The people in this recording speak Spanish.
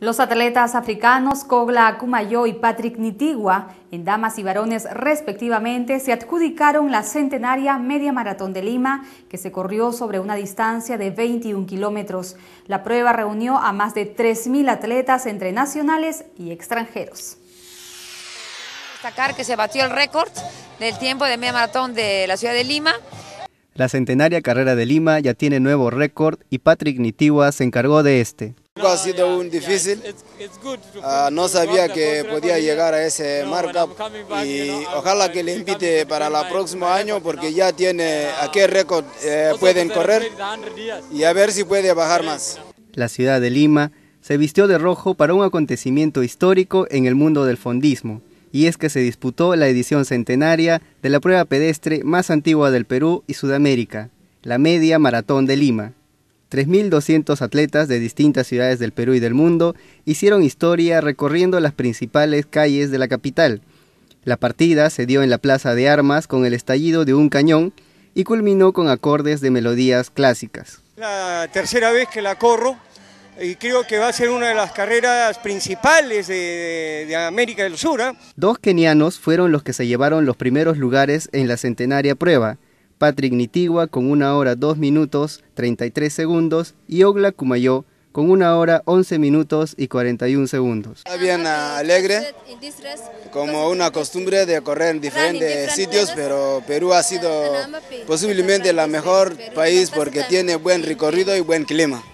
Los atletas africanos Kogla Akumayo y Patrick Nitigua, en damas y varones respectivamente, se adjudicaron la centenaria media maratón de Lima, que se corrió sobre una distancia de 21 kilómetros. La prueba reunió a más de 3.000 atletas entre nacionales y extranjeros. Destacar que se batió el récord del tiempo de media maratón de la ciudad de Lima. La centenaria carrera de Lima ya tiene nuevo récord y Patrick Nitigua se encargó de este ha sido un difícil. Ah, no sabía que podía llegar a ese marca y ojalá que le invite para el próximo año porque ya tiene eh, a qué récord eh, pueden correr y a ver si puede bajar más. La ciudad de Lima se vistió de rojo para un acontecimiento histórico en el mundo del fondismo y es que se disputó la edición centenaria de la prueba pedestre más antigua del Perú y Sudamérica, la Media Maratón de Lima. 3.200 atletas de distintas ciudades del Perú y del mundo hicieron historia recorriendo las principales calles de la capital. La partida se dio en la Plaza de Armas con el estallido de un cañón y culminó con acordes de melodías clásicas. La tercera vez que la corro y creo que va a ser una de las carreras principales de, América del Sur. ¿ah? Dos kenianos fueron los que se llevaron los primeros lugares en la centenaria prueba. Patrick Nitigua con 1 hora 2 minutos 33 segundos y Ogla Kumayo con 1 hora 11 minutos y 41 segundos. Está bien alegre, como una costumbre de correr en diferentes sitios, pero Perú ha sido posiblemente el mejor país porque tiene buen recorrido y buen clima.